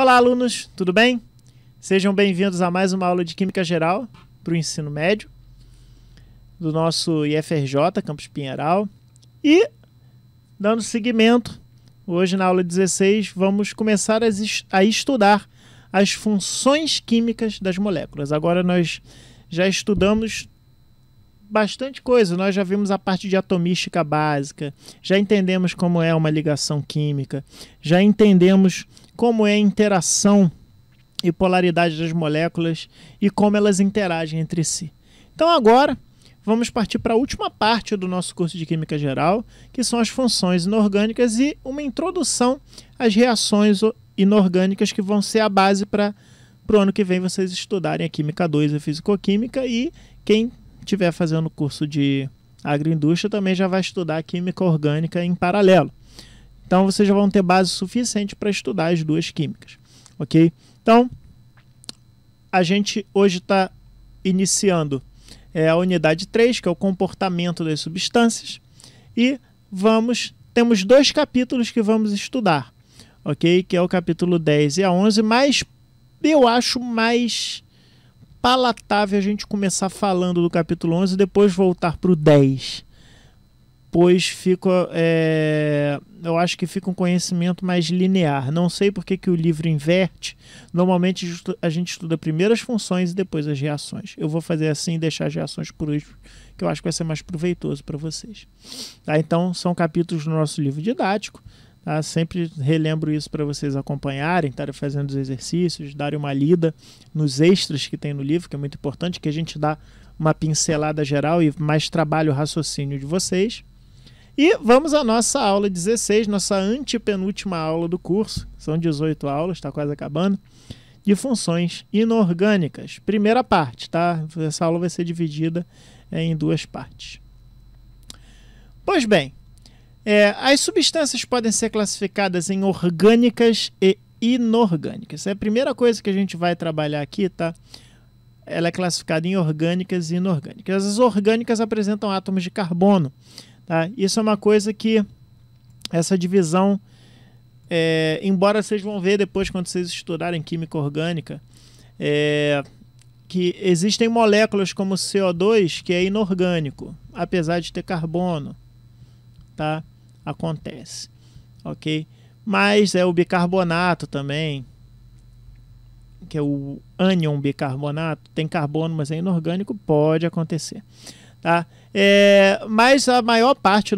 Olá, alunos, tudo bem? Sejam bem-vindos a mais uma aula de Química Geral para o ensino médio do nosso IFRJ, Campus Pinheiral. E, dando seguimento, hoje na aula 16, vamos começar a estudar as funções químicas das moléculas. Agora nós já estudamos bastante coisa. Nós já vimos a parte de atomística básica, já entendemos como é uma ligação química, já entendemos como é a interação e polaridade das moléculas e como elas interagem entre si. Então agora vamos partir para a última parte do nosso curso de Química Geral, que são as funções inorgânicas e uma introdução às reações inorgânicas que vão ser a base para o ano que vem vocês estudarem a Química 2 e Fisicoquímica e quem tiver fazendo curso de agroindústria também já vai estudar química orgânica em paralelo. Então vocês já vão ter base suficiente para estudar as duas químicas, ok? Então a gente hoje está iniciando é, a unidade 3, que é o comportamento das substâncias, e vamos temos dois capítulos que vamos estudar, ok? Que é o capítulo 10 e a 11, mas eu acho mais palatável a gente começar falando do capítulo 11 e depois voltar para o 10. Pois fica, é, eu acho que fica um conhecimento mais linear. Não sei porque que o livro inverte. Normalmente a gente estuda primeiro as funções e depois as reações. Eu vou fazer assim e deixar as reações por último, que eu acho que vai ser mais proveitoso para vocês. Tá? Então, são capítulos do nosso livro didático. Tá? Sempre relembro isso para vocês acompanharem, estarem fazendo os exercícios, darem uma lida nos extras que tem no livro, que é muito importante, que a gente dá uma pincelada geral e mais trabalho o raciocínio de vocês. E vamos à nossa aula 16, nossa antepenúltima aula do curso. São 18 aulas, está quase acabando. De funções inorgânicas. Primeira parte, tá? Essa aula vai ser dividida é, em duas partes. Pois bem, é, as substâncias podem ser classificadas em orgânicas e inorgânicas. É a primeira coisa que a gente vai trabalhar aqui, tá? Ela é classificada em orgânicas e inorgânicas. As orgânicas apresentam átomos de carbono, tá? Isso é uma coisa que essa divisão, é, embora vocês vão ver depois quando vocês estudarem química orgânica, é, que existem moléculas como o CO2 que é inorgânico, apesar de ter carbono, tá? acontece, ok? Mas é o bicarbonato também, que é o ânion bicarbonato, tem carbono, mas é inorgânico, pode acontecer, tá? É, mas a maior parte,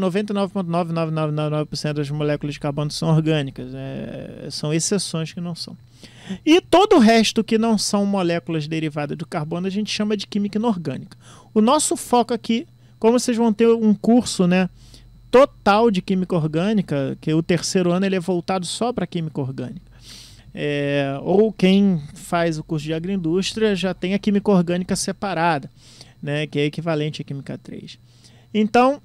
cento das moléculas de carbono são orgânicas, é, são exceções que não são. E todo o resto que não são moléculas derivadas do carbono, a gente chama de química inorgânica. O nosso foco aqui, como vocês vão ter um curso, né? total de química orgânica, que o terceiro ano ele é voltado só para química orgânica. É, ou quem faz o curso de agroindústria já tem a química orgânica separada, né, que é equivalente à química 3. Então,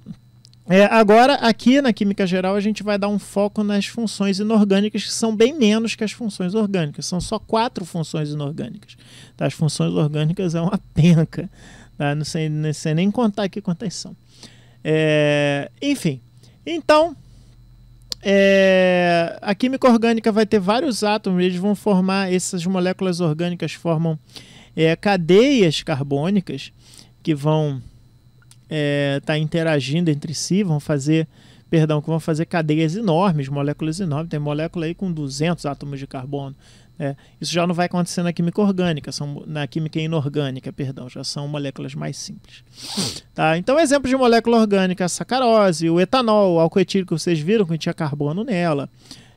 é, agora aqui na química geral a gente vai dar um foco nas funções inorgânicas, que são bem menos que as funções orgânicas, são só quatro funções inorgânicas. Tá? As funções orgânicas é uma penca, tá? não, sei, não sei nem contar aqui quantas são. É, enfim, então é, a química orgânica vai ter vários átomos, eles vão formar, essas moléculas orgânicas formam é, cadeias carbônicas que vão estar é, tá interagindo entre si, vão fazer, perdão, que vão fazer cadeias enormes, moléculas enormes. Tem molécula aí com 200 átomos de carbono, é, isso já não vai acontecer na química orgânica, são, na química inorgânica, perdão, já são moléculas mais simples. Tá? Então, exemplos de molécula orgânica, a sacarose, o etanol, o álcool etílico, vocês viram que tinha carbono nela,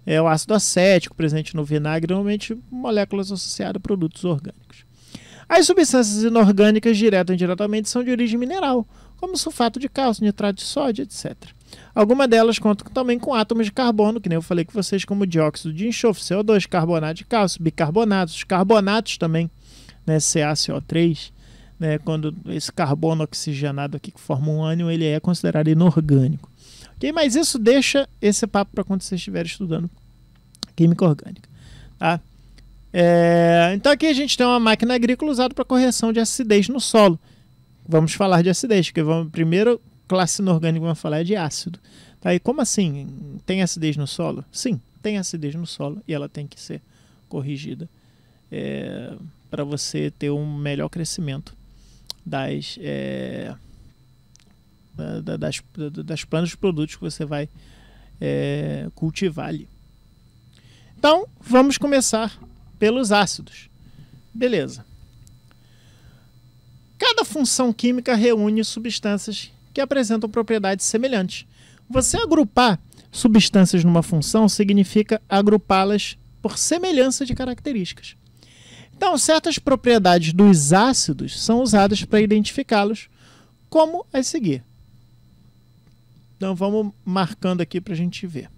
é, o ácido acético presente no vinagre, normalmente moléculas associadas a produtos orgânicos. As substâncias inorgânicas, direta ou indiretamente, são de origem mineral, como sulfato de cálcio, nitrato de sódio, etc. Algumas delas contam também com átomos de carbono, que nem eu falei com vocês, como dióxido de enxofre, CO2, carbonato de cálcio, bicarbonatos, carbonatos também, né, CaCO3. Né, quando esse carbono oxigenado aqui que forma um ânion, ele é considerado inorgânico. Ok, Mas isso deixa esse papo para quando você estiver estudando química orgânica. Tá? É, então aqui a gente tem uma máquina agrícola usada para correção de acidez no solo. Vamos falar de acidez, porque vamos primeiro classe inorgânica, vamos falar, é de ácido. Tá? E como assim? Tem acidez no solo? Sim, tem acidez no solo e ela tem que ser corrigida é, para você ter um melhor crescimento das, é, das, das plantas de produtos que você vai é, cultivar ali. Então, vamos começar pelos ácidos. Beleza. Cada função química reúne substâncias que apresentam propriedades semelhantes. Você agrupar substâncias numa função significa agrupá-las por semelhança de características. Então, certas propriedades dos ácidos são usadas para identificá-los, como as seguir. Então, vamos marcando aqui para a gente ver.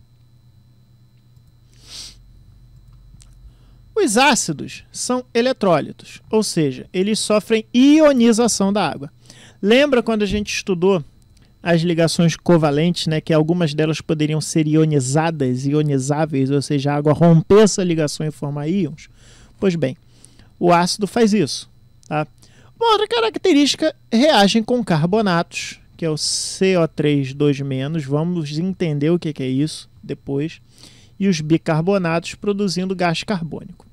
Os ácidos são eletrólitos, ou seja, eles sofrem ionização da água. Lembra quando a gente estudou as ligações covalentes, né, que algumas delas poderiam ser ionizadas, ionizáveis, ou seja, a água romper essa ligação e formar íons? Pois bem, o ácido faz isso. Tá? Uma outra característica, reagem com carbonatos, que é o CO3-2-. Vamos entender o que é isso depois. E os bicarbonatos produzindo gás carbônico.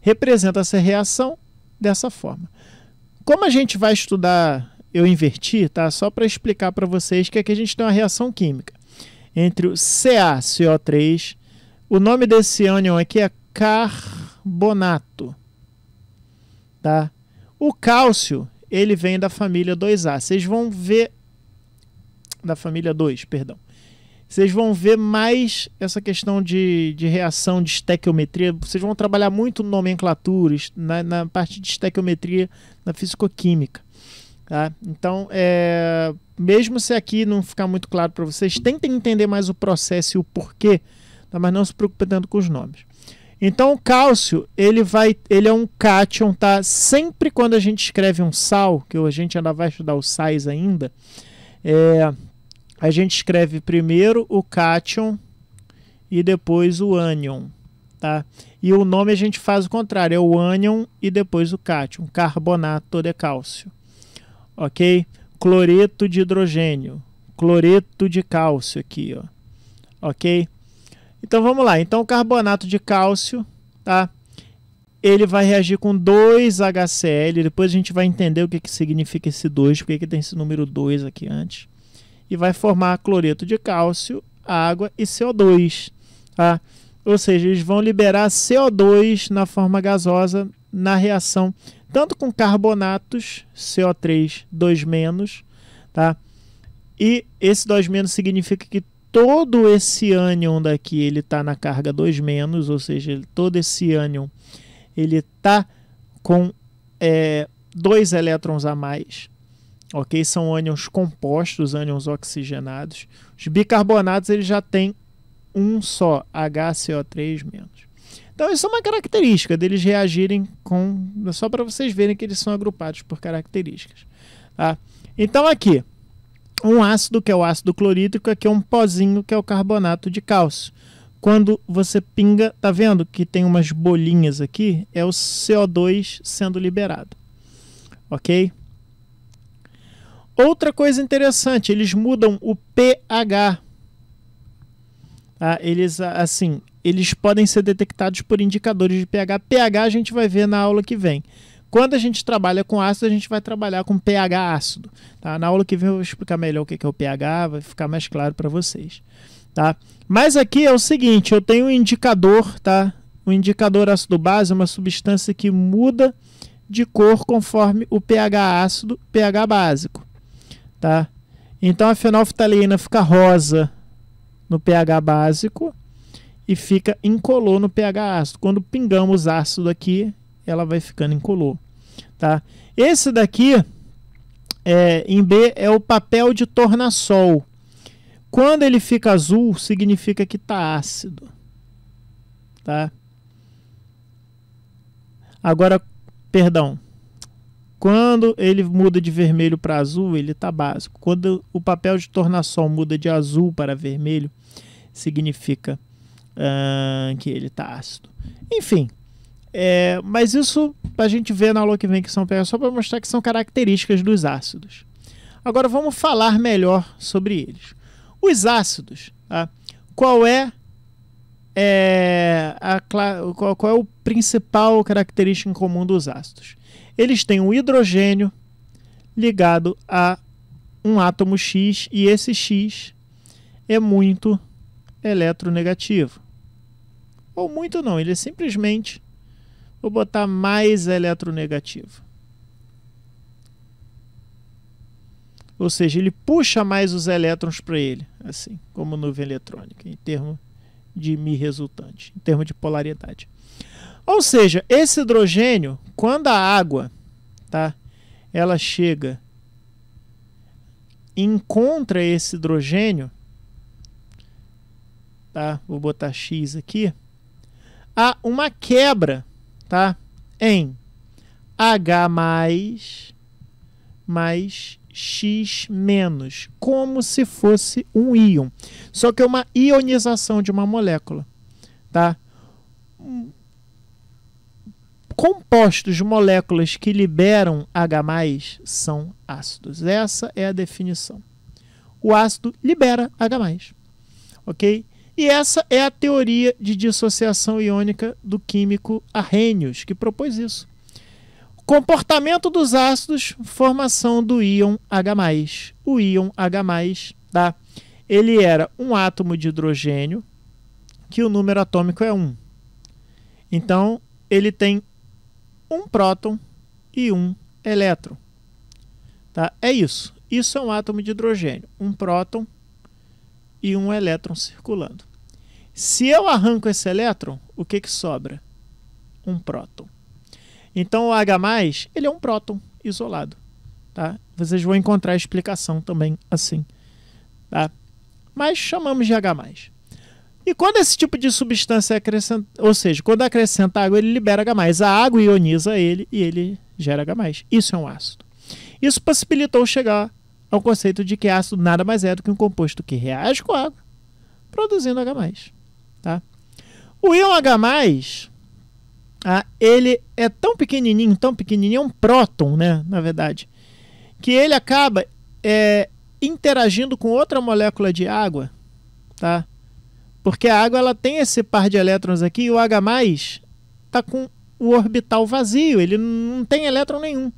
Representa essa reação dessa forma. Como a gente vai estudar eu inverti, tá? Só para explicar para vocês que aqui a gente tem uma reação química entre o CaCO3. O nome desse ânion aqui é carbonato, tá? O cálcio, ele vem da família 2A. Vocês vão ver da família 2, perdão. Vocês vão ver mais essa questão de, de reação de estequiometria. Vocês vão trabalhar muito nomenclaturas na, na parte de estequiometria na fisicoquímica. Tá? Então, é, mesmo se aqui não ficar muito claro para vocês, tentem entender mais o processo e o porquê, tá? mas não se preocupem tanto com os nomes. Então, o cálcio, ele, vai, ele é um cátion, tá? Sempre quando a gente escreve um sal, que a gente ainda vai estudar os sais ainda, é, a gente escreve primeiro o cátion e depois o ânion, tá? E o nome a gente faz o contrário, é o ânion e depois o cátion, carbonato de cálcio ok? Cloreto de hidrogênio, cloreto de cálcio aqui, ó, ok? Então vamos lá. Então o carbonato de cálcio, tá? Ele vai reagir com 2HCl. Depois a gente vai entender o que, que significa esse 2, porque que tem esse número 2 aqui antes. E vai formar cloreto de cálcio, água e CO2, tá? Ou seja, eles vão liberar CO2 na forma gasosa na reação tanto com carbonatos, CO3 2 menos, tá? E esse 2 menos significa que todo esse ânion daqui ele está na carga 2 menos, ou seja, ele, todo esse ânion ele está com é, dois elétrons a mais, ok? São ânions compostos, ânions oxigenados. Os bicarbonatos ele já tem um só, HCO3 menos. Então isso é uma característica deles reagirem com só para vocês verem que eles são agrupados por características. Tá? Então aqui um ácido que é o ácido clorídrico, aqui é um pozinho que é o carbonato de cálcio. Quando você pinga, tá vendo que tem umas bolinhas aqui? É o CO2 sendo liberado. Ok? Outra coisa interessante, eles mudam o pH. Ah, tá? eles, assim, eles podem ser detectados por indicadores de pH. pH a gente vai ver na aula que vem. Quando a gente trabalha com ácido, a gente vai trabalhar com pH ácido. Tá? Na aula que vem eu vou explicar melhor o que é o pH, vai ficar mais claro para vocês. Tá? Mas aqui é o seguinte, eu tenho um indicador, tá? O indicador ácido-base é uma substância que muda de cor conforme o pH ácido, pH básico, tá? Então a fenolftaleína fica rosa no pH básico e fica incolor no pH ácido. Quando pingamos ácido aqui, ela vai ficando incolor. Tá? Esse daqui, é, em B, é o papel de tornassol. Quando ele fica azul, significa que está ácido. Tá? Agora, perdão. Quando ele muda de vermelho para azul, ele está básico. Quando o papel de tornassol muda de azul para vermelho, significa uh, que ele tá ácido. Enfim, é, mas isso a gente vê na aula que vem que são só para mostrar que são características dos ácidos. Agora vamos falar melhor sobre eles. Os ácidos, tá? qual é, é a, qual, qual é o principal característica em comum dos ácidos? Eles têm um hidrogênio ligado a um átomo X e esse X é muito eletronegativo ou muito não, ele é simplesmente vou botar mais eletronegativo. Ou seja, ele puxa mais os elétrons para ele, assim como nuvem eletrônica, em termos de Mi resultante, em termos de polaridade. Ou seja, esse hidrogênio, quando a água tá, ela chega, encontra esse hidrogênio, tá, vou botar X aqui, há uma quebra, tá? Em H mais mais X menos, como se fosse um íon. Só que é uma ionização de uma molécula, tá? Compostos de moléculas que liberam H+, mais são ácidos. Essa é a definição. O ácido libera H+, mais, ok? E essa é a teoria de dissociação iônica do químico Arrhenius, que propôs isso. Comportamento dos ácidos, formação do íon H+. O íon H+, tá? Ele era um átomo de hidrogênio, que o número atômico é 1. Então, ele tem um próton e um elétron. Tá? É isso. Isso é um átomo de hidrogênio. Um próton e um elétron circulando. Se eu arranco esse elétron, o que, que sobra? Um próton. Então o H+, ele é um próton isolado. Tá? Vocês vão encontrar a explicação também assim. Tá? Mas chamamos de H+. E quando esse tipo de substância é acrescentada, ou seja, quando acrescenta água, ele libera H+. A água ioniza ele e ele gera H+. Isso é um ácido. Isso possibilitou chegar ao conceito de que ácido nada mais é do que um composto que reage com água, produzindo H+. Tá? O íon H+, ah, ele é tão pequenininho, tão pequenininho, é um próton, né, na verdade, que ele acaba é, interagindo com outra molécula de água, tá? Porque a água ela tem esse par de elétrons aqui e o H+, está com o orbital vazio, ele não tem elétron nenhum.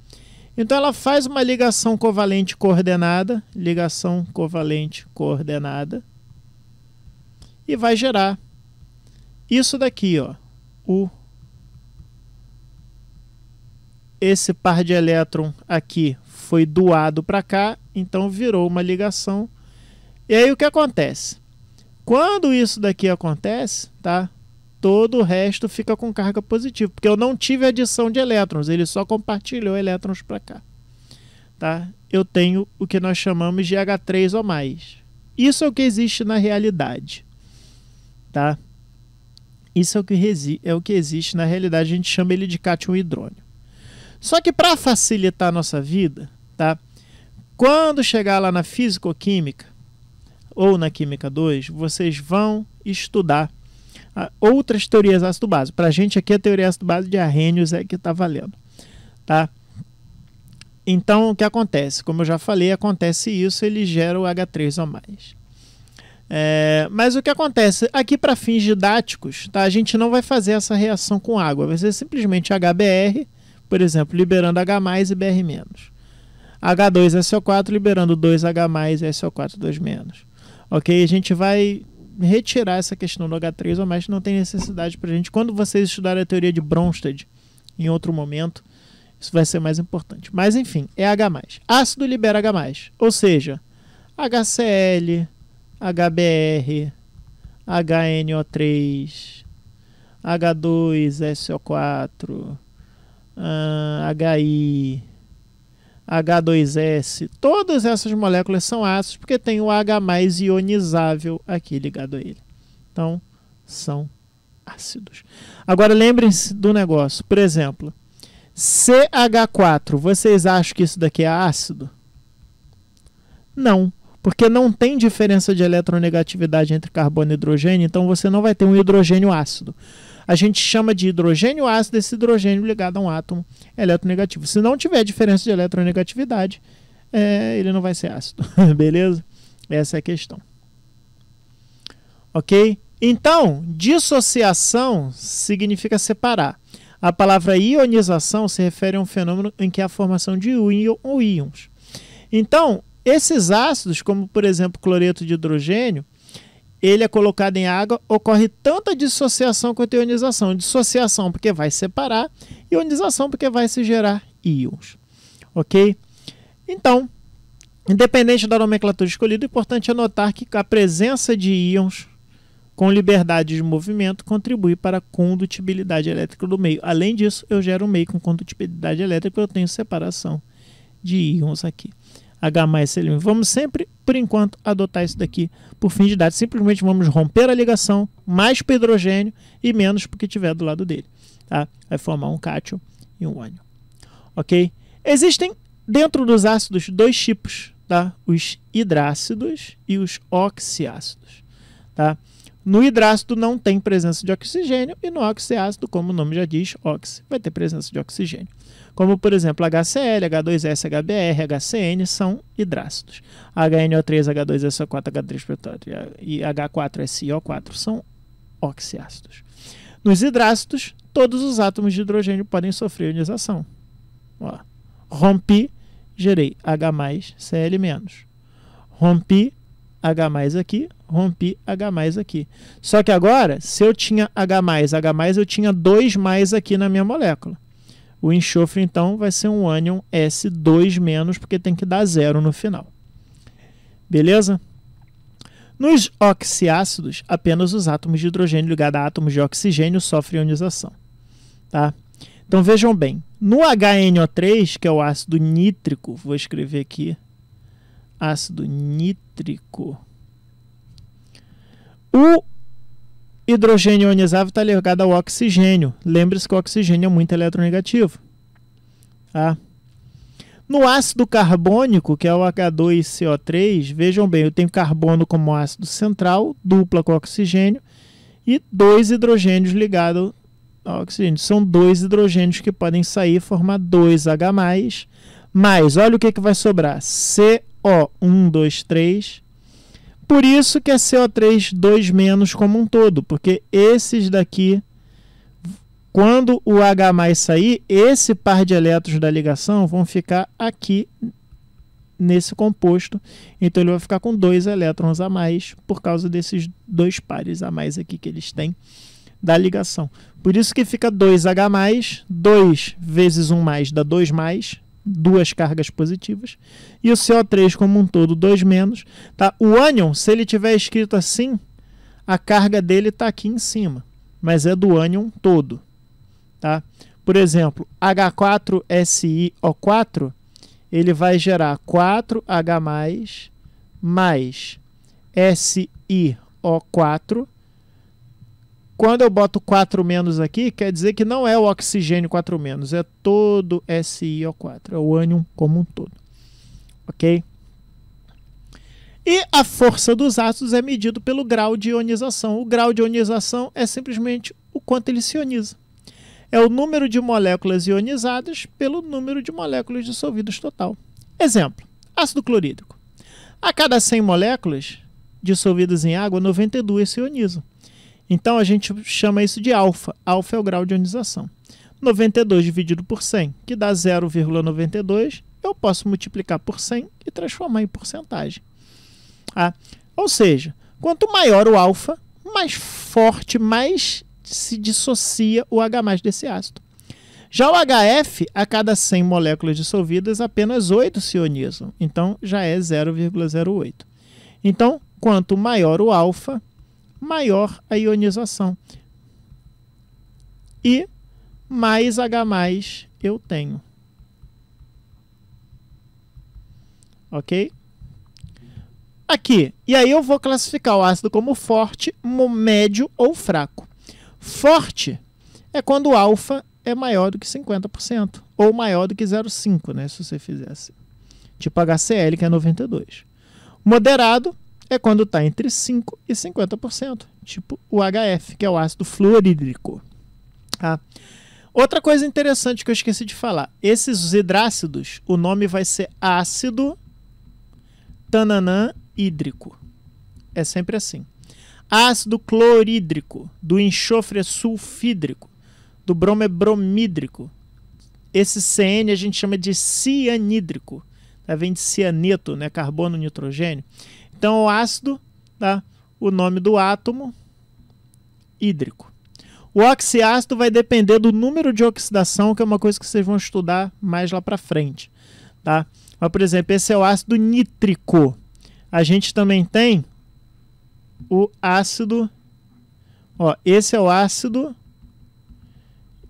Então ela faz uma ligação covalente coordenada, ligação covalente coordenada, e vai gerar isso daqui, ó, o esse par de elétron aqui foi doado para cá, então virou uma ligação. E aí o que acontece? Quando isso daqui acontece, tá? Todo o resto fica com carga positiva, porque eu não tive adição de elétrons, ele só compartilhou elétrons para cá. Tá? Eu tenho o que nós chamamos de H3 ou mais. Isso é o que existe na realidade, tá? Isso é o que, é o que existe. Na realidade, a gente chama ele de cátion hidrônio. Só que para facilitar a nossa vida, tá? Quando chegar lá na físico-química ou na química 2, vocês vão estudar ah, outras teorias ácido-base. Para a gente aqui, a teoria ácido-base de Arrhenius é que está valendo, tá? Então, o que acontece? Como eu já falei, acontece isso, ele gera o H3O+. É, mas o que acontece? Aqui para fins didáticos, tá? a gente não vai fazer essa reação com água. Vai ser simplesmente HBr, por exemplo, liberando H e Br-. H2SO4 liberando 2H e SO4-2-. Ok? A gente vai retirar essa questão do H3 ou mais, não tem necessidade para a gente. Quando vocês estudarem a teoria de Bronsted em outro momento, isso vai ser mais importante. Mas enfim, é H. Ácido libera H, ou seja, HCl, HBr, HNO3, H2SO4, uh, HI, H2S. Todas essas moléculas são ácidos porque tem o H mais ionizável aqui ligado a ele. Então, são ácidos. Agora, lembrem-se do negócio. Por exemplo, CH4. Vocês acham que isso daqui é ácido? Não. Não porque não tem diferença de eletronegatividade entre carbono e hidrogênio, então você não vai ter um hidrogênio ácido. A gente chama de hidrogênio ácido esse hidrogênio ligado a um átomo eletronegativo. Se não tiver diferença de eletronegatividade, é, ele não vai ser ácido, beleza? Essa é a questão. Ok? Então, dissociação significa separar. A palavra ionização se refere a um fenômeno em que há a formação de íons. Então, esses ácidos, como por exemplo cloreto de hidrogênio, ele é colocado em água, ocorre tanto a dissociação quanto a ionização. Dissociação porque vai separar, ionização porque vai se gerar íons. Ok? Então, independente da nomenclatura escolhida, é importante anotar que a presença de íons com liberdade de movimento contribui para a condutibilidade elétrica do meio. Além disso, eu gero um meio com condutibilidade elétrica, eu tenho separação de íons aqui. H mais l Vamos sempre, por enquanto, adotar isso daqui por fim de dado. Simplesmente vamos romper a ligação mais para hidrogênio e menos porque tiver do lado dele. Tá? Vai formar um cátion e um ânion. Ok? Existem dentro dos ácidos dois tipos, tá? Os hidrácidos e os oxiácidos, tá? No hidrácido não tem presença de oxigênio e no oxiácido, como o nome já diz, oxi, vai ter presença de oxigênio como por exemplo HCl, H2S, HBr, HCN são hidrácidos. HNO3, H2SO4, H3 4 e H4SiO4 são oxiácidos. Nos hidrácidos, todos os átomos de hidrogênio podem sofrer ionização. Ó, rompi, gerei H+, Cl-. Rompi, H aqui, rompi H aqui. Só que agora, se eu tinha H, H, eu tinha 2 mais aqui na minha molécula. O enxofre, então, vai ser um ânion S2-, menos porque tem que dar zero no final. Beleza? Nos oxiácidos, apenas os átomos de hidrogênio ligados a átomos de oxigênio sofrem ionização. Tá? Então vejam bem, no HNO3, que é o ácido nítrico, vou escrever aqui, ácido nítrico, o Hidrogênio ionizável está ligado ao oxigênio. Lembre-se que o oxigênio é muito eletronegativo. Tá? No ácido carbônico, que é o H2CO3, vejam bem, eu tenho carbono como ácido central, dupla com oxigênio, e dois hidrogênios ligados ao oxigênio. São dois hidrogênios que podem sair e formar 2H+, mais, olha o que, que vai sobrar, CO123 por isso que é CO3 menos como um todo, porque esses daqui, quando o H sair, esse par de elétrons da ligação vão ficar aqui nesse composto. Então ele vai ficar com dois elétrons a mais por causa desses dois pares a mais aqui que eles têm da ligação. Por isso que fica 2H+, 2 vezes 1 mais dá 2 mais, duas cargas positivas, e o CO3 como um todo, dois menos. Tá? O ânion, se ele tiver escrito assim, a carga dele está aqui em cima, mas é do ânion todo. Tá? Por exemplo, H4SiO4, ele vai gerar 4H+, mais SiO4, quando eu boto 4 menos aqui, quer dizer que não é o oxigênio 4 menos, é todo SiO4, é o ânion como um todo. Ok? E a força dos ácidos é medido pelo grau de ionização. O grau de ionização é simplesmente o quanto ele se ioniza. É o número de moléculas ionizadas pelo número de moléculas dissolvidas total. Exemplo: ácido clorídrico. A cada 100 moléculas dissolvidas em água, 92 se ionizam. Então a gente chama isso de alfa. Alfa é o grau de ionização. 92 dividido por 100, que dá 0,92, eu posso multiplicar por 100 e transformar em porcentagem. Ah, ou seja, quanto maior o alfa, mais forte, mais se dissocia o H desse ácido. Já o HF, a cada 100 moléculas dissolvidas, apenas 8 se ionizam, então já é 0,08. Então, quanto maior o alfa, maior a ionização. E mais H eu tenho. Ok? Aqui. E aí eu vou classificar o ácido como forte, médio ou fraco. Forte é quando o alfa é maior do que 50%, ou maior do que 0,5, né? Se você fizesse. Tipo HCl, que é 92. Moderado é quando está entre 5% e 50%, tipo o HF, que é o ácido fluorídrico. Tá? Outra coisa interessante que eu esqueci de falar: esses hidrácidos, o nome vai ser ácido tananã hídrico. É sempre assim. Ácido clorídrico, do enxofre sulfídrico, do bromo é bromídrico. Esse CN a gente chama de cianídrico. Tá? Vem de cianeto, né? carbono, nitrogênio. Então, o ácido dá tá? o nome do átomo hídrico. O oxiácido vai depender do número de oxidação, que é uma coisa que vocês vão estudar mais lá para frente. Tá? Mas, por exemplo, esse é o ácido nítrico. A gente também tem o ácido. Ó, esse é o ácido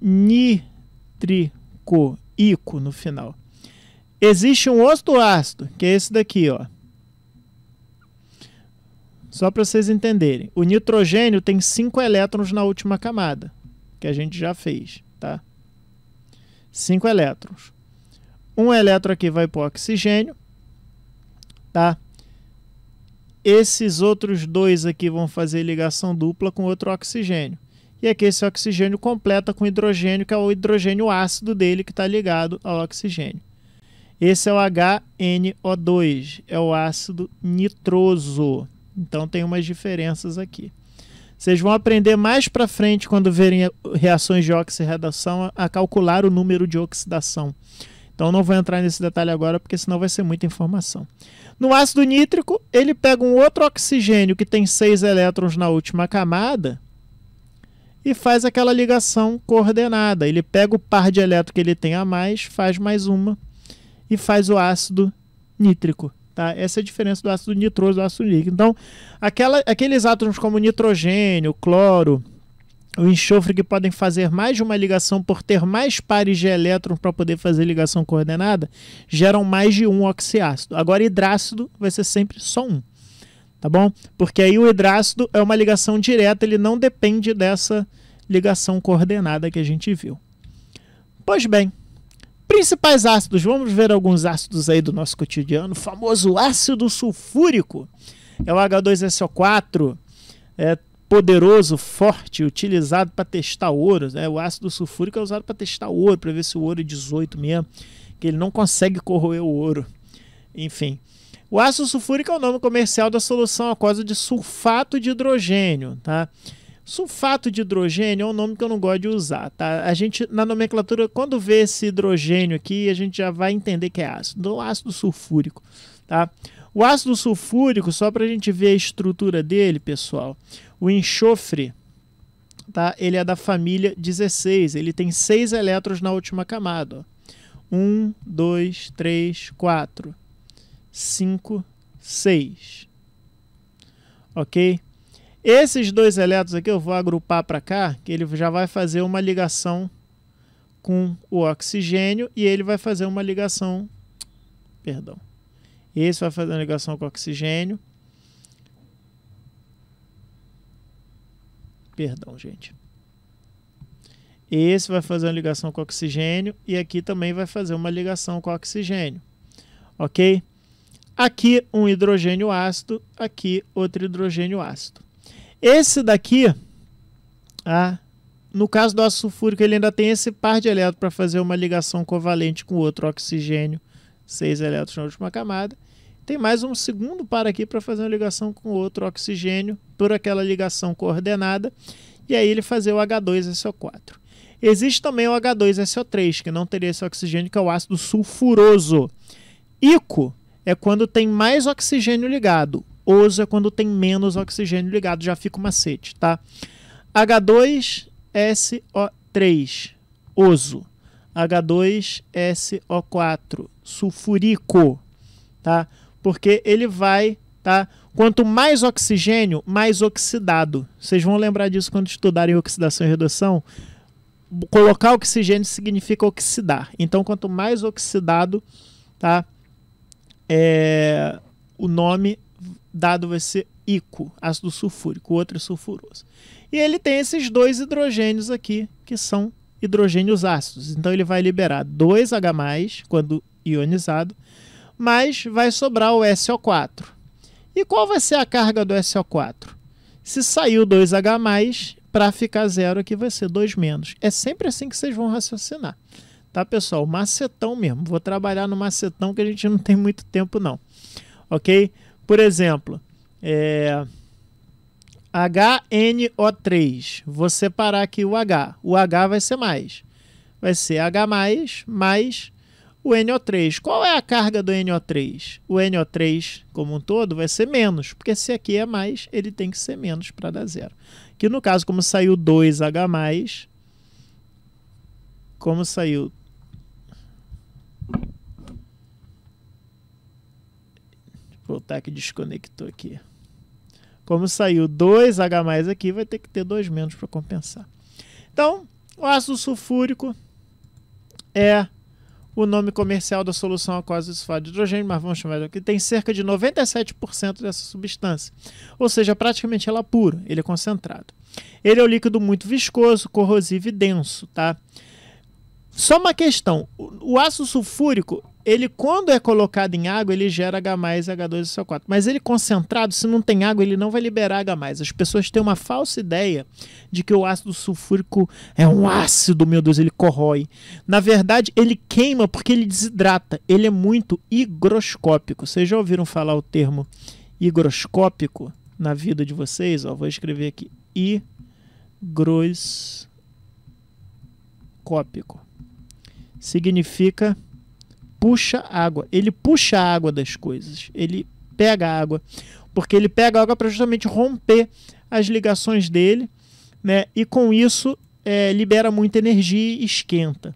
nítrico, ico no final. Existe um outro ácido, que é esse daqui, ó. Só para vocês entenderem, o nitrogênio tem 5 elétrons na última camada, que a gente já fez, tá? elétrons. Um elétron aqui vai para o oxigênio, tá? Esses outros dois aqui vão fazer ligação dupla com outro oxigênio. E aqui esse oxigênio completa com hidrogênio, que é o hidrogênio ácido dele que está ligado ao oxigênio. Esse é o HNO2, é o ácido nitroso. Então tem umas diferenças aqui. Vocês vão aprender mais para frente, quando verem reações de oxirredação, a calcular o número de oxidação. Então não vou entrar nesse detalhe agora, porque senão vai ser muita informação. No ácido nítrico, ele pega um outro oxigênio que tem seis elétrons na última camada e faz aquela ligação coordenada. Ele pega o par de elétrons que ele tem a mais, faz mais uma e faz o ácido nítrico. Tá? Essa é a diferença do ácido nitroso do ácido nítrico. Então, aquela, aqueles átomos como nitrogênio, cloro, o enxofre que podem fazer mais de uma ligação por ter mais pares de elétrons para poder fazer ligação coordenada, geram mais de um oxiácido. Agora, hidrácido vai ser sempre só um, tá bom? Porque aí o hidrácido é uma ligação direta, ele não depende dessa ligação coordenada que a gente viu. Pois bem. Principais ácidos, vamos ver alguns ácidos aí do nosso cotidiano. O famoso ácido sulfúrico é o H2SO4, é poderoso, forte, utilizado para testar ouro. Né? O ácido sulfúrico é usado para testar ouro, para ver se o ouro é 18 mesmo, que ele não consegue corroer o ouro. Enfim, o ácido sulfúrico é o nome comercial da solução aquosa de sulfato de hidrogênio, tá? Sulfato de hidrogênio é um nome que eu não gosto de usar, tá? A gente, na nomenclatura, quando vê esse hidrogênio aqui, a gente já vai entender que é ácido, ácido sulfúrico, tá? O ácido sulfúrico, só para a gente ver a estrutura dele, pessoal, o enxofre, tá? Ele é da família 16, ele tem seis elétrons na última camada, 1, 2, 3, 4, 5, 6. Ok? Esses dois elétrons aqui eu vou agrupar para cá, que ele já vai fazer uma ligação com o oxigênio e ele vai fazer uma ligação, perdão, esse vai fazer uma ligação com o oxigênio. Perdão, gente. Esse vai fazer uma ligação com o oxigênio e aqui também vai fazer uma ligação com o oxigênio, ok? Aqui um hidrogênio ácido, aqui outro hidrogênio ácido. Esse daqui, ah, no caso do ácido sulfúrico, ele ainda tem esse par de elétrons para fazer uma ligação covalente com o outro oxigênio, seis elétrons na última camada. Tem mais um segundo par aqui para fazer uma ligação com o outro oxigênio, por aquela ligação coordenada, e aí ele fazer o H2SO4. Existe também o H2SO3, que não teria esse oxigênio, que é o ácido sulfuroso. Ico é quando tem mais oxigênio ligado oso é quando tem menos oxigênio ligado, já fica tá? o macete, tá? H2SO3, oso. H2SO4, sulfurico, tá? Porque ele vai, tá? Quanto mais oxigênio, mais oxidado. Vocês vão lembrar disso quando estudarem oxidação e redução. Colocar oxigênio significa oxidar. Então, quanto mais oxidado, tá? É, o nome dado vai ser ico, ácido sulfúrico, o outro é sulfuroso. E ele tem esses dois hidrogênios aqui, que são hidrogênios ácidos. Então ele vai liberar 2H+, quando ionizado, mas vai sobrar o SO4. E qual vai ser a carga do SO4? Se saiu 2H+, para ficar zero aqui vai ser 2 menos. É sempre assim que vocês vão raciocinar. Tá, pessoal? Macetão mesmo. Vou trabalhar no macetão que a gente não tem muito tempo, não. Ok? Por exemplo, é, HNO3. Vou separar aqui o H. O H vai ser mais. Vai ser H mais o NO3. Qual é a carga do NO3? O NO3 como um todo vai ser menos, porque se aqui é mais, ele tem que ser menos para dar zero. Que no caso, como saiu 2H+, como saiu voltar tá que desconectou aqui. Como saiu 2H mais aqui, vai ter que ter 2 menos para compensar. Então, o ácido sulfúrico é o nome comercial da solução aquosa de sulfato de hidrogênio, mas vamos chamar que tem cerca de 97% dessa substância. Ou seja, praticamente ela é puro, ele é concentrado. Ele é um líquido muito viscoso, corrosivo e denso, tá? Só uma questão, o ácido sulfúrico, ele quando é colocado em água, ele gera H+, H2SO4. Mas ele concentrado, se não tem água, ele não vai liberar H+. As pessoas têm uma falsa ideia de que o ácido sulfúrico é um ácido, meu Deus, ele corrói. Na verdade, ele queima porque ele desidrata. Ele é muito higroscópico. Vocês já ouviram falar o termo higroscópico na vida de vocês? Ó, vou escrever aqui. Higroscópico. Significa puxa água. Ele puxa a água das coisas. Ele pega a água. Porque ele pega a água para justamente romper as ligações dele, né? E com isso é, libera muita energia e esquenta.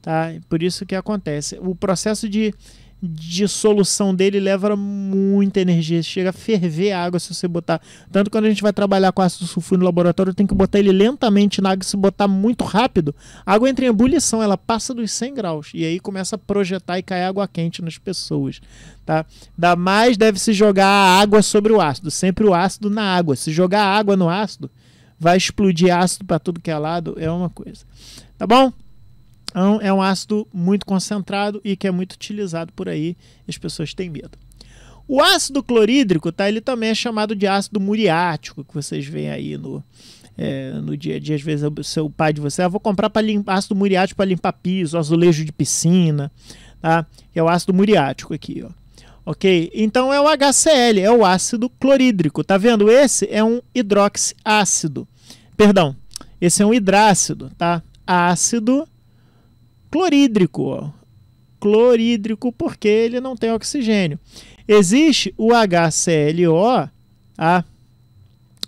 Tá? Por isso que acontece. O processo de de solução dele leva muita energia. Chega a ferver a água se você botar. Tanto quando a gente vai trabalhar com ácido sulfúrico no laboratório, tem que botar ele lentamente na água. Se botar muito rápido, a água entra em ebulição, ela passa dos 100 graus. E aí começa a projetar e cair água quente nas pessoas. Tá? Dá mais deve-se jogar água sobre o ácido. Sempre o ácido na água. Se jogar água no ácido, vai explodir ácido para tudo que é lado. É uma coisa. Tá bom? É, é um ácido muito concentrado e que é muito utilizado por aí, as pessoas têm medo. O ácido clorídrico, tá? Ele também é chamado de ácido muriático, que vocês veem aí no, é, no dia a dia. Às vezes o seu pai de você, ah, vou comprar para limpar ácido muriático para limpar piso, azulejo de piscina, tá? Que é o ácido muriático aqui, ó. Ok? Então é o HCl, é o ácido clorídrico. Tá vendo? Esse é um hidroxiácido. Perdão, esse é um hidrácido, tá? Ácido clorídrico. Clorídrico porque ele não tem oxigênio. Existe o HClO, a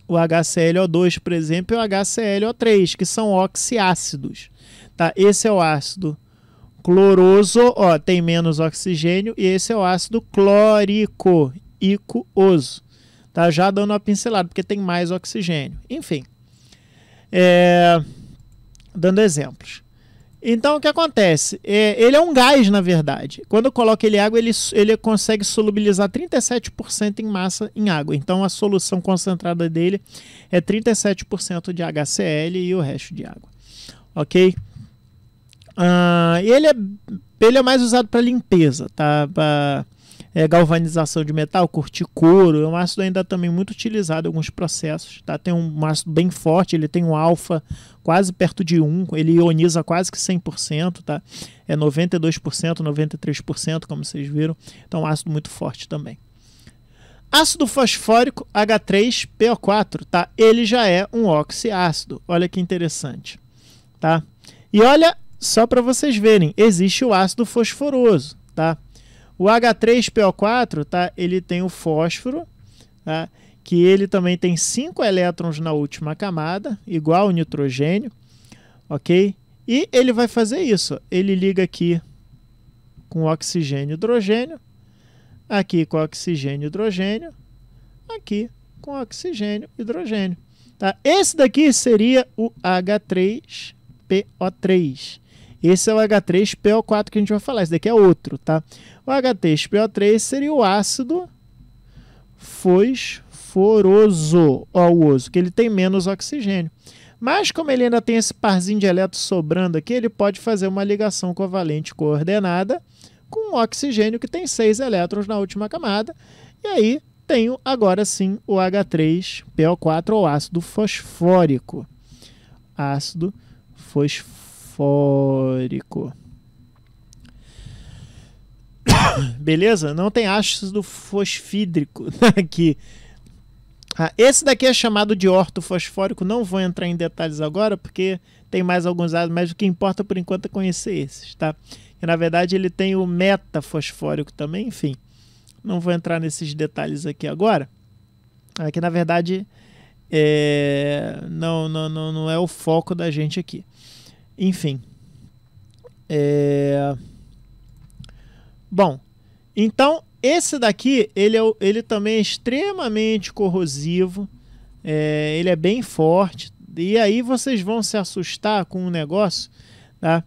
o tá? HClO2, por exemplo, e o HClO3, que são oxiácidos. Tá? Esse é o ácido cloroso, ó, tem menos oxigênio, e esse é o ácido clórico, icooso. Tá? Já dando uma pincelada, porque tem mais oxigênio. Enfim, é... dando exemplos. Então o que acontece? É, ele é um gás, na verdade. Quando eu coloco ele em água, ele, ele consegue solubilizar 37% em massa em água. Então a solução concentrada dele é 37% de HCl e o resto de água. Ok? Uh, ele, é, ele é mais usado para limpeza, tá? Pra, é, galvanização de metal, corticoro. É um ácido ainda também muito utilizado em alguns processos. Tá? Tem um ácido bem forte, ele tem um alfa quase perto de 1, ele ioniza quase que 100%, tá? é 92%, 93%, como vocês viram. Então, é um ácido muito forte também. Ácido fosfórico H3PO4, tá? Ele já é um oxiácido. Olha que interessante, tá? E olha só para vocês verem, existe o ácido fosforoso, tá? O H3PO4, tá? Ele tem o fósforo, tá? que ele também tem 5 elétrons na última camada, igual ao nitrogênio, ok? E ele vai fazer isso. Ele liga aqui com oxigênio e hidrogênio, aqui com oxigênio e hidrogênio, aqui com oxigênio e hidrogênio. Tá? Esse daqui seria o H3PO3. Esse é o H3PO4 que a gente vai falar. Esse daqui é outro, tá? O H3PO3 seria o ácido fosforoso, oso, que ele tem menos oxigênio. Mas como ele ainda tem esse parzinho de elétrons sobrando aqui, ele pode fazer uma ligação covalente coordenada com o oxigênio que tem seis elétrons na última camada. E aí tenho agora sim o H3PO4 ou ácido fosfórico. Ácido fosfórico. Beleza? Não tem ácido do fosfídrico aqui. Ah, esse daqui é chamado de ortofosfórico. Não vou entrar em detalhes agora, porque tem mais alguns ácidos, mas o que importa por enquanto é conhecer esses, tá? E, na verdade, ele tem o metafosfórico também, enfim. Não vou entrar nesses detalhes aqui agora. Aqui, é ah, na verdade, é... não, não, não, não é o foco da gente aqui. Enfim. É... Bom, então esse daqui ele, é, ele também é extremamente corrosivo, é, ele é bem forte. E aí vocês vão se assustar com um negócio, tá?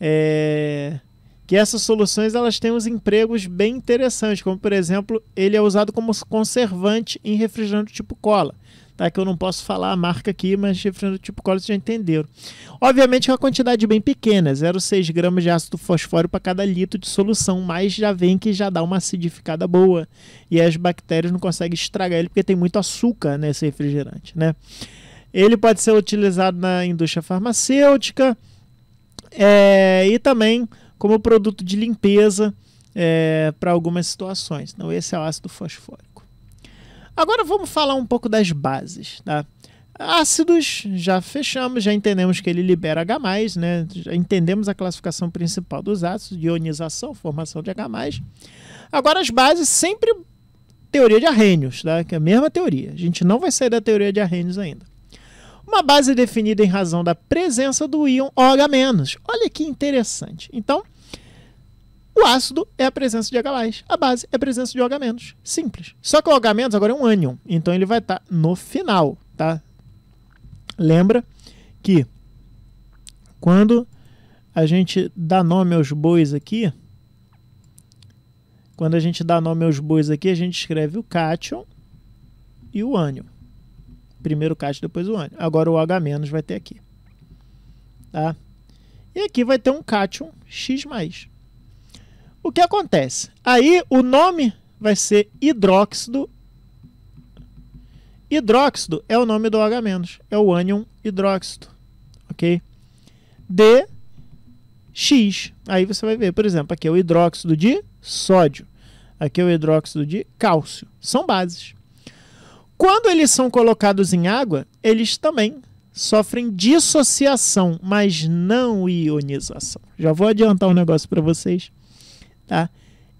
É, que essas soluções elas têm uns empregos bem interessantes, como por exemplo, ele é usado como conservante em refrigerante tipo cola tá? Que eu não posso falar a marca aqui, mas chifres do tipo cola vocês já entenderam. Obviamente é uma quantidade bem pequena, 0,6 gramas de ácido fosfórico para cada litro de solução, mas já vem que já dá uma acidificada boa e as bactérias não conseguem estragar ele porque tem muito açúcar nesse refrigerante, né? Ele pode ser utilizado na indústria farmacêutica é, e também como produto de limpeza é, para algumas situações. Então, esse é o ácido fosfórico. Agora vamos falar um pouco das bases, tá? Ácidos, já fechamos, já entendemos que ele libera H+, né? Já entendemos a classificação principal dos ácidos, ionização, formação de H+. Agora as bases, sempre teoria de Arrhenius, tá? Que é a mesma teoria. A gente não vai sair da teoria de Arrhenius ainda. Uma base definida em razão da presença do íon OH-. Olha que interessante. Então, o ácido é a presença de H+, a base é a presença de OH-. Simples. Só que o OH- agora é um ânion, então ele vai estar tá no final, tá? Lembra que quando a gente dá nome aos bois aqui, quando a gente dá nome aos bois aqui, a gente escreve o cátion e o ânion. Primeiro o cátion, depois o ânion. Agora o H- vai ter aqui. Tá? E aqui vai ter um cátion X+. O que acontece? Aí o nome vai ser hidróxido. Hidróxido é o nome do H-, é o ânion hidróxido, ok? De X. Aí você vai ver, por exemplo, aqui é o hidróxido de sódio, aqui é o hidróxido de cálcio. São bases. Quando eles são colocados em água, eles também sofrem dissociação, mas não ionização. Já vou adiantar um negócio para vocês. Tá?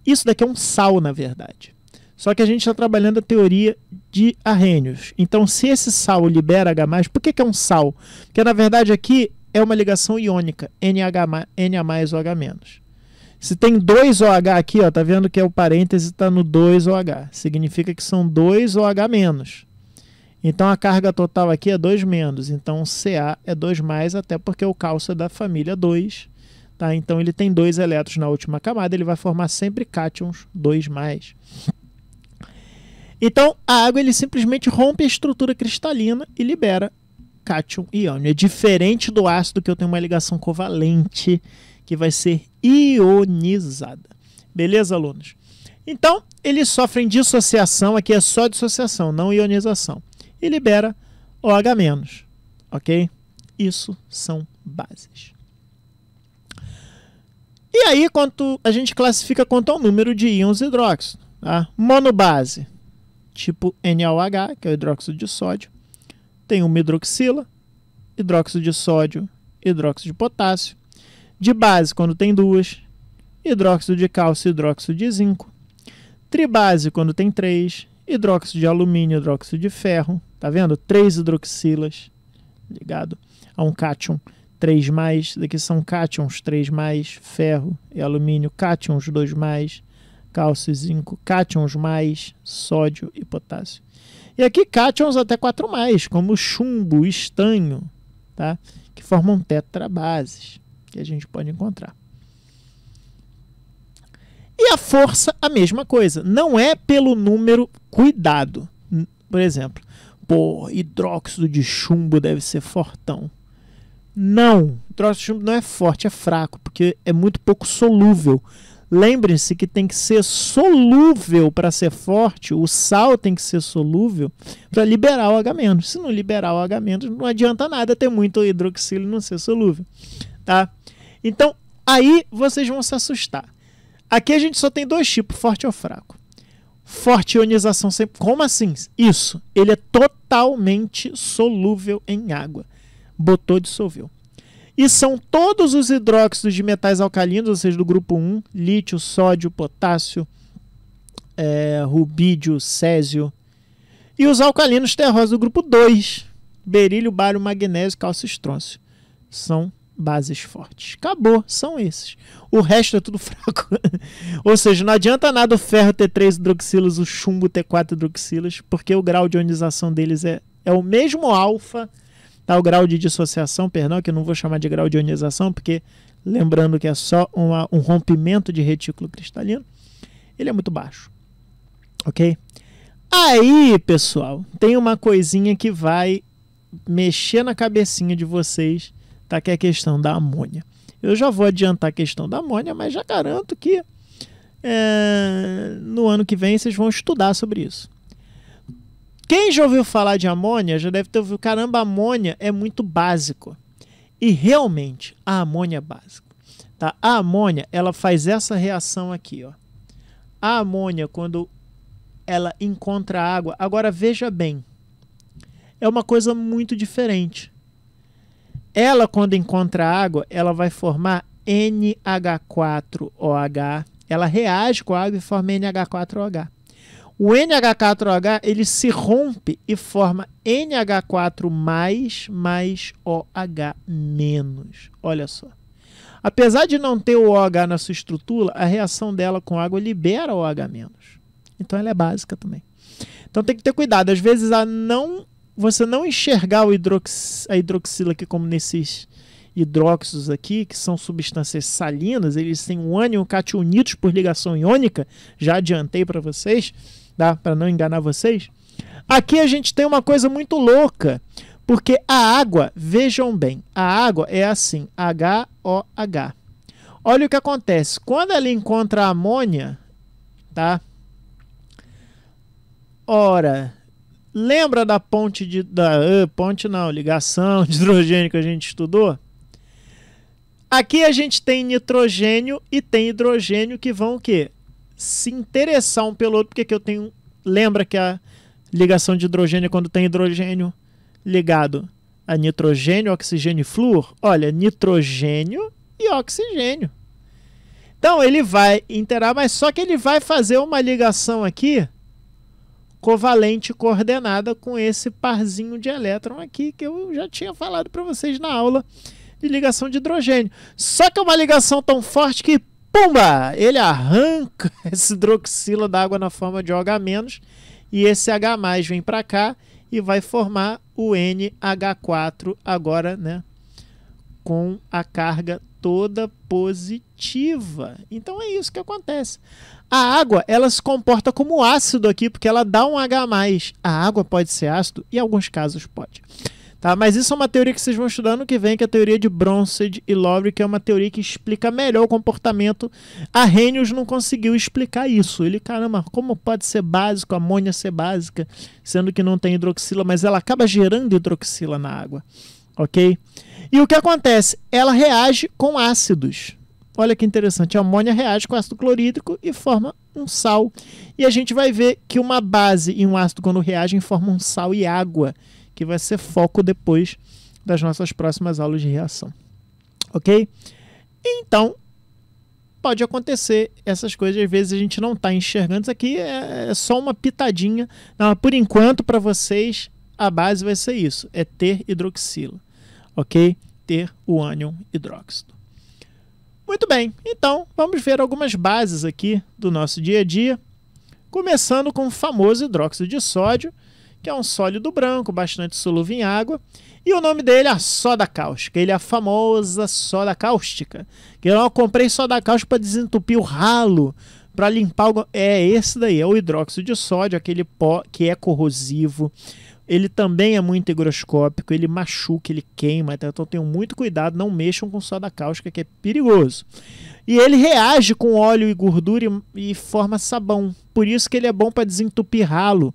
Isso daqui é um sal, na verdade. Só que a gente está trabalhando a teoria de arrênios. Então, se esse sal libera H+, por que, que é um sal? Porque, na verdade, aqui é uma ligação iônica, NH, Na+, OH-. Se tem 2OH aqui, ó, tá vendo que é o parêntese está no 2OH. Significa que são 2OH-. Então a carga total aqui é 2 menos. Então Ca é 2 mais, até porque o cálcio é da família 2 Tá? Então ele tem dois elétrons na última camada, ele vai formar sempre cátions 2 mais. Então a água ele simplesmente rompe a estrutura cristalina e libera cátion íon. É diferente do ácido que eu tenho uma ligação covalente que vai ser ionizada. Beleza, alunos? Então, eles sofrem dissociação, aqui é só dissociação, não ionização. E libera OH-, ok? Isso são bases. E aí quanto a gente classifica quanto ao número de íons hidróxido. Tá? Monobase, tipo NaOH, que é o hidróxido de sódio, tem uma hidroxila, hidróxido de sódio, hidróxido de potássio. De base, quando tem duas, hidróxido de cálcio, hidróxido de zinco. Tribase, quando tem três, hidróxido de alumínio, hidróxido de ferro. Tá vendo? Três hidroxilas ligado a um cátion 3 mais, daqui são cátions 3 mais, ferro e alumínio, cátions 2 mais, cálcio e zinco, cátions mais, sódio e potássio. E aqui cátions até 4 mais, como chumbo, estanho, tá? que formam tetrabases, que a gente pode encontrar. E a força, a mesma coisa. Não é pelo número cuidado. Por exemplo, pô, hidróxido de chumbo deve ser fortão. Não, o troço de chumbo não é forte, é fraco, porque é muito pouco solúvel. Lembre-se que tem que ser solúvel para ser forte, o sal tem que ser solúvel para liberar o H-. Se não liberar o H-, não adianta nada ter muito hidroxilo e não ser solúvel. Tá? Então, aí vocês vão se assustar. Aqui a gente só tem dois tipos, forte ou fraco. Forte ionização sempre. Como assim? Isso. Ele é totalmente solúvel em água botou, dissolveu. E são todos os hidróxidos de metais alcalinos, ou seja, do grupo 1, lítio, sódio, potássio, é, rubídio, césio. E os alcalinos terrosos do grupo 2, berílio, bário, magnésio, cálcio estrôncio. São bases fortes. Acabou, são esses. O resto é tudo fraco. Ou seja, não adianta nada o ferro ter 3 hidroxilas, o chumbo ter 4 hidroxilas, porque o grau de ionização deles é, é o mesmo alfa tal grau de dissociação, perdão, que eu não vou chamar de grau de ionização, porque lembrando que é só uma, um rompimento de retículo cristalino, ele é muito baixo. Ok? Aí, pessoal, tem uma coisinha que vai mexer na cabecinha de vocês, tá? Que é a questão da amônia. Eu já vou adiantar a questão da amônia, mas já garanto que é, no ano que vem vocês vão estudar sobre isso. Quem já ouviu falar de amônia já deve ter ouvido, caramba, amônia é muito básico. E realmente, a amônia é básica. Tá? A amônia, ela faz essa reação aqui, ó. A amônia, quando ela encontra água, agora veja bem, é uma coisa muito diferente. Ela, quando encontra água, ela vai formar NH4OH. Ela reage com a água e forma NH4OH. O NH4OH ele se rompe e forma NH4 mais mais OH menos. Olha só. Apesar de não ter o OH na sua estrutura, a reação dela com água libera o OH menos. Então ela é básica também. Então tem que ter cuidado. Às vezes a não você não enxergar o a hidroxila aqui como nesses hidróxidos aqui, que são substâncias salinas, eles têm um ânion cations por ligação iônica, já adiantei para vocês, tá? para não enganar vocês. Aqui a gente tem uma coisa muito louca, porque a água, vejam bem, a água é assim, HOH. Olha o que acontece, quando ela encontra a amônia, tá? Ora, lembra da ponte de da uh, ponte não, ligação de hidrogênio que a gente estudou? Aqui a gente tem nitrogênio e tem hidrogênio que vão o quê? Se interessar um pelo outro, porque eu tenho. Lembra que a ligação de hidrogênio é quando tem hidrogênio ligado a nitrogênio, oxigênio e flúor? Olha, nitrogênio e oxigênio. Então ele vai interar, mas só que ele vai fazer uma ligação aqui covalente coordenada com esse parzinho de elétron aqui que eu já tinha falado para vocês na aula de ligação de hidrogênio. Só que é uma ligação tão forte que, pumba, ele arranca esse hidroxila da água na forma de OH- e esse H+, vem para cá e vai formar o NH4 agora, né, com a carga toda positiva. Então é isso que acontece. A água, ela se comporta como ácido aqui, porque ela dá um H+. A água pode ser ácido, em alguns casos pode. Tá? Mas isso é uma teoria que vocês vão estudar no que vem, que é a teoria de Bronsted e Lowry, que é uma teoria que explica melhor o comportamento. A Reynolds não conseguiu explicar isso. Ele, caramba, como pode ser básico, a amônia ser básica, sendo que não tem hidroxila, mas ela acaba gerando hidroxila na água. Ok? E o que acontece? Ela reage com ácidos. Olha que interessante, a amônia reage com ácido clorídrico e forma um sal. E a gente vai ver que uma base e um ácido, quando reagem, formam um sal e água que vai ser foco depois das nossas próximas aulas de reação. Ok? Então, pode acontecer essas coisas, às vezes a gente não está enxergando. Isso aqui é, é só uma pitadinha. Não, por enquanto, para vocês, a base vai ser isso: é ter hidroxila, ok? Ter o ânion hidróxido. Muito bem, então vamos ver algumas bases aqui do nosso dia a dia, começando com o famoso hidróxido de sódio, que é um sólido branco, bastante solúvel em água. E o nome dele é a soda cáustica. Ele é a famosa soda cáustica. Que eu comprei soda cáustica para desentupir o ralo, para limpar o... É esse daí, é o hidróxido de sódio, aquele pó que é corrosivo. Ele também é muito higroscópico, ele machuca, ele queima, tá? então tenham muito cuidado, não mexam com soda cáustica, que é perigoso. E ele reage com óleo e gordura e, e forma sabão. Por isso que ele é bom para desentupir ralo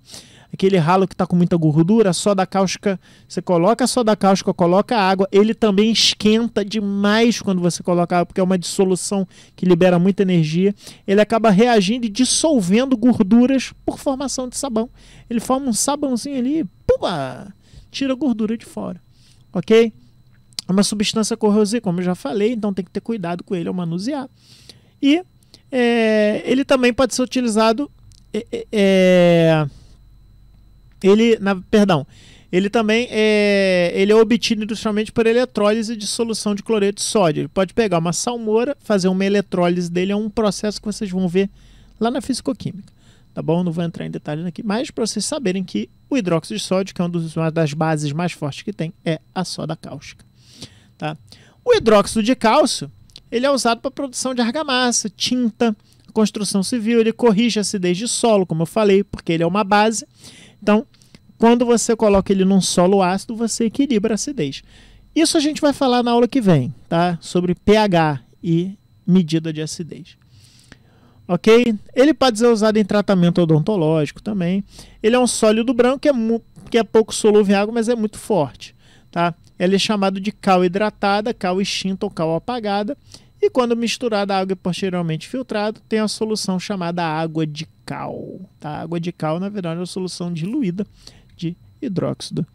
aquele ralo que está com muita gordura, soda cáustica, você coloca soda cáustica, coloca água, ele também esquenta demais quando você coloca água, porque é uma dissolução que libera muita energia. Ele acaba reagindo e dissolvendo gorduras por formação de sabão. Ele forma um sabãozinho ali, puma, tira a gordura de fora, ok? É uma substância corrosiva, como eu já falei, então tem que ter cuidado com ele ao manusear. E é, ele também pode ser utilizado é, é, é ele, na, perdão, ele também é, ele é obtido industrialmente por eletrólise de solução de cloreto de sódio. Ele pode pegar uma salmoura, fazer uma eletrólise dele, é um processo que vocês vão ver lá na fisicoquímica. Tá bom? Não vou entrar em detalhes aqui, mas para vocês saberem que o hidróxido de sódio, que é uma das bases mais fortes que tem, é a soda cáustica. Tá? O hidróxido de cálcio ele é usado para produção de argamassa, tinta, construção civil, ele corrige a acidez de solo, como eu falei, porque ele é uma base então, quando você coloca ele num solo ácido, você equilibra a acidez. Isso a gente vai falar na aula que vem, tá? Sobre pH e medida de acidez. Ok? Ele pode ser usado em tratamento odontológico também. Ele é um sólido branco que é, que é pouco solúvel em água, mas é muito forte, tá? Ele é chamado de cal hidratada, cal extinta ou cal apagada e quando misturada a água posteriormente filtrado, tem a solução chamada água de cal. Tá? A água de cal, na verdade, é uma solução diluída de hidróxido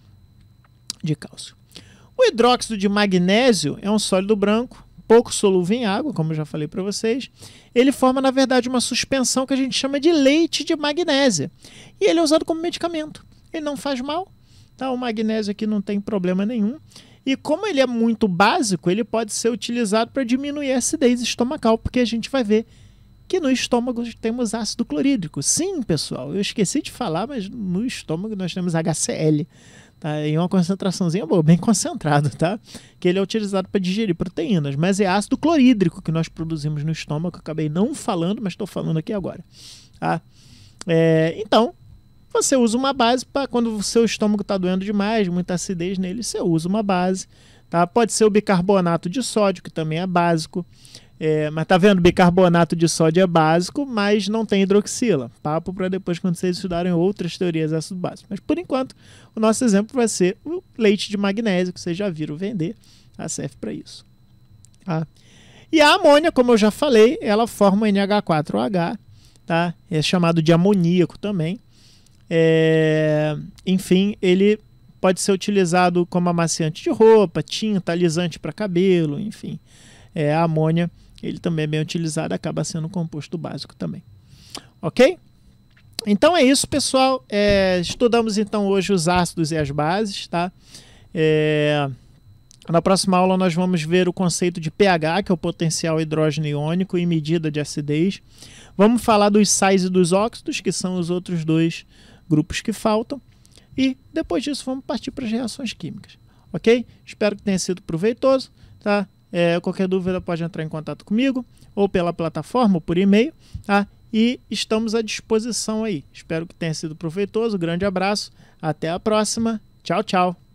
de cálcio. O hidróxido de magnésio é um sólido branco, pouco solúvel em água, como eu já falei para vocês. Ele forma, na verdade, uma suspensão que a gente chama de leite de magnésio. E ele é usado como medicamento. Ele não faz mal. Tá? O magnésio aqui não tem problema nenhum. E como ele é muito básico, ele pode ser utilizado para diminuir a acidez estomacal, porque a gente vai ver que no estômago temos ácido clorídrico. Sim, pessoal, eu esqueci de falar, mas no estômago nós temos HCl, tá? em uma concentraçãozinha boa, bem concentrado, tá? que ele é utilizado para digerir proteínas, mas é ácido clorídrico que nós produzimos no estômago, acabei não falando, mas estou falando aqui agora. Tá? É, então, você usa uma base para quando o seu estômago está doendo demais, muita acidez nele, você usa uma base. Tá? Pode ser o bicarbonato de sódio, que também é básico. É, mas tá vendo? Bicarbonato de sódio é básico, mas não tem hidroxila. Papo para depois quando vocês estudarem outras teorias ácido básico. Mas por enquanto, o nosso exemplo vai ser o leite de magnésio, que vocês já viram vender. a tá? CEF para isso. Tá? E a amônia, como eu já falei, ela forma o NH4OH, tá? É chamado de amoníaco também. É, enfim, ele pode ser utilizado como amaciante de roupa, tinta, alisante para cabelo, enfim. É, a amônia, ele também é bem utilizado, acaba sendo um composto básico também. Ok? Então é isso, pessoal. É, estudamos então hoje os ácidos e as bases, tá? É, na próxima aula nós vamos ver o conceito de pH, que é o potencial hidrógeno iônico e medida de acidez. Vamos falar dos sais e dos óxidos, que são os outros dois grupos que faltam e depois disso vamos partir para as reações químicas, ok? Espero que tenha sido proveitoso, tá? É, qualquer dúvida pode entrar em contato comigo ou pela plataforma ou por e-mail, tá? E estamos à disposição aí. Espero que tenha sido proveitoso. Grande abraço, até a próxima. Tchau, tchau.